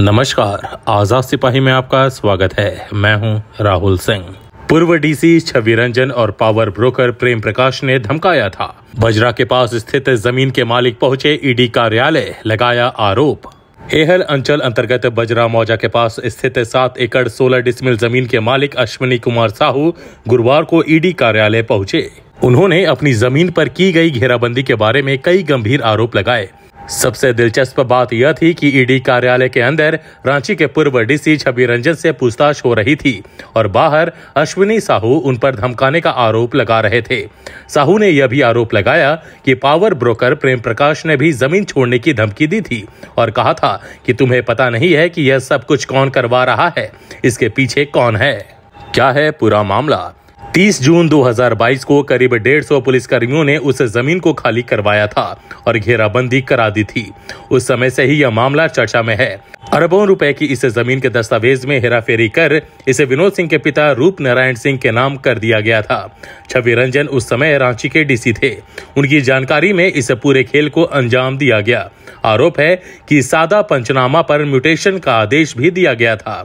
नमस्कार आजाद सिपाही में आपका स्वागत है मैं हूं राहुल सिंह पूर्व डीसी छवि रंजन और पावर ब्रोकर प्रेम प्रकाश ने धमकाया था बजरा के पास स्थित जमीन के मालिक पहुंचे ईडी e कार्यालय लगाया आरोप एहल अंचल अंतर्गत बजरा मौजा के पास स्थित सात एकड़ सोलह डिसमिल जमीन के मालिक अश्विनी कुमार साहू गुरुवार को ईडी e कार्यालय पहुंचे उन्होंने अपनी जमीन पर की गई घेराबंदी के बारे में कई गंभीर आरोप लगाए सबसे दिलचस्प बात यह थी कि ईडी कार्यालय के अंदर रांची के पूर्व डीसी छवि रंजन से पूछताछ हो रही थी और बाहर अश्विनी साहू उन पर धमकाने का आरोप लगा रहे थे साहू ने यह भी आरोप लगाया कि पावर ब्रोकर प्रेम प्रकाश ने भी जमीन छोड़ने की धमकी दी थी और कहा था कि तुम्हें पता नहीं है कि यह सब कुछ कौन करवा रहा है इसके पीछे कौन है क्या है पूरा मामला 30 जून 2022 को करीब 150 पुलिसकर्मियों ने उस जमीन को खाली करवाया था और घेराबंदी करा दी थी उस समय से ही यह मामला चर्चा में है अरबों रुपए की इस जमीन के दस्तावेज में हेराफेरी कर इसे विनोद सिंह के पिता रूप नारायण सिंह के नाम कर दिया गया था छवि रंजन उस समय रांची के डीसी थे उनकी जानकारी में इस पूरे खेल को अंजाम दिया गया आरोप है कि सादा पंचनामा पर म्यूटेशन का आदेश भी दिया गया था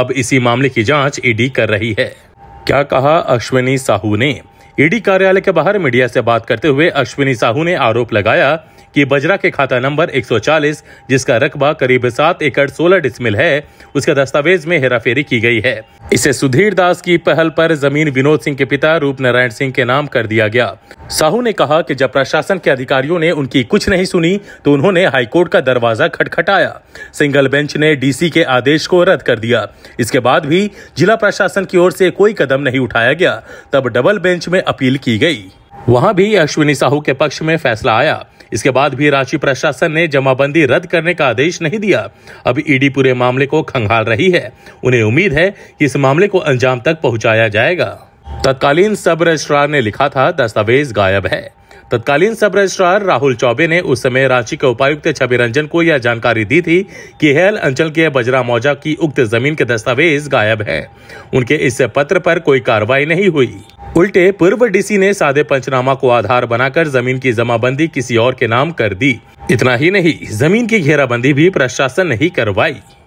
अब इसी मामले की जांच ईडी कर रही है क्या कहा अश्विनी साहू ने ईडी कार्यालय के बाहर मीडिया से बात करते हुए अश्विनी साहू ने आरोप लगाया कि बजरा के खाता नंबर 140 जिसका रकबा करीब सात एकड़ सोलह डिसमिल है उसके दस्तावेज में हेराफेरी की गई है इसे सुधीर दास की पहल पर जमीन विनोद सिंह के पिता रूप नारायण सिंह के नाम कर दिया गया साहू ने कहा कि जब प्रशासन के अधिकारियों ने उनकी कुछ नहीं सुनी तो उन्होंने हाईकोर्ट का दरवाजा खटखटाया सिंगल बेंच ने डीसी के आदेश को रद्द कर दिया इसके बाद भी जिला प्रशासन की ओर से कोई कदम नहीं उठाया गया तब डबल बेंच में अपील की गई वहां भी अश्विनी साहू के पक्ष में फैसला आया इसके बाद भी रांची प्रशासन ने जमाबंदी रद्द करने का आदेश नहीं दिया अब ईडी पूरे मामले को खंगाल रही है उन्हें उम्मीद है कि इस मामले को अंजाम तक पहुंचाया जाएगा तत्कालीन सब रजिस्ट्रार ने लिखा था दस्तावेज गायब है तत्कालीन सब रजिस्ट्रार राहुल चौबे ने उस समय रांची के उपायुक्त छवि रंजन को यह जानकारी दी थी कि हेल अंचल के बजरा मौजा की उक्त जमीन के दस्तावेज गायब हैं उनके इस पत्र पर कोई कार्रवाई नहीं हुई उल्टे पूर्व डीसी ने सादे पंचनामा को आधार बनाकर जमीन की जमाबंदी किसी और के नाम कर दी इतना ही नहीं जमीन की घेराबंदी भी प्रशासन ने ही करवाई